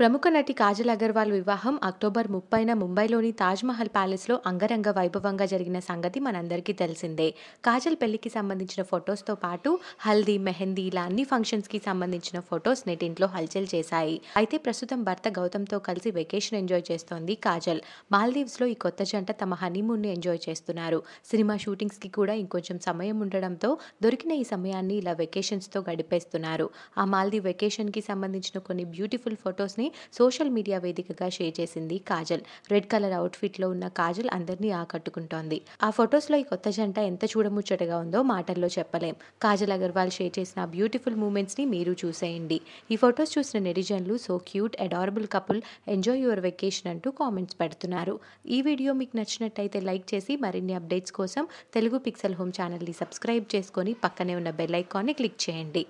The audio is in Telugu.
ప్రముఖ నటి కాజల్ అగర్వాల్ వివాహం అక్టోబర్ ముప్పైన ముంబైలోని తాజ్మహల్ ప్యాలెస్లో అంగరంగ వైభవంగా జరిగిన సంగతి మనందరికీ తెలిసిందే కాజల్ పెళ్లికి సంబంధించిన ఫొటోస్తో పాటు హల్దీ మెహందీ ఇలా అన్ని ఫంక్షన్స్కి సంబంధించిన ఫొటోస్ నెటింట్లో హల్చల్ చేశాయి అయితే ప్రస్తుతం భర్త గౌతమ్తో కలిసి వెకేషన్ ఎంజాయ్ చేస్తోంది కాజల్ మాల్దీవ్స్లో ఈ కొత్త జంట తమ హనీమూన్ను ఎంజాయ్ చేస్తున్నారు సినిమా షూటింగ్స్కి కూడా ఇంకొంచెం సమయం ఉండడంతో దొరికిన ఈ సమయాన్ని ఇలా వెకేషన్స్తో గడిపేస్తున్నారు ఆ మాల్దీవ్ వెకేషన్కి సంబంధించిన కొన్ని బ్యూటిఫుల్ ఫొటోస్ని సోషల్ మీడియా వేదికగా షేర్ చేసింది కాజల్ రెడ్ కలర్ అవుట్ఫిట్లో ఉన్న కాజల్ అందరినీ ఆకట్టుకుంటోంది ఆ ఫొటోస్ లో ఈ కొత్త జంట ఎంత చూడముచ్చటగా ఉందో మాటల్లో చెప్పలేం కాజల్ అగర్వాల్ షేర్ చేసిన బ్యూటిఫుల్ మూమెంట్స్ని మీరు చూసేయండి ఈ ఫొటోస్ చూసిన నెటిజన్లు so cute adorable couple enjoy your vacation అంటూ కామెంట్స్ పెడుతున్నారు ఈ వీడియో మీకు నచ్చినట్టయితే లైక్ చేసి మరిన్ని అప్డేట్స్ కోసం తెలుగు పిక్సెల్ హోమ్ ఛానల్ని సబ్స్క్రైబ్ చేసుకొని పక్కనే ఉన్న బెల్ ఐకాన్ని క్లిక్ చేయండి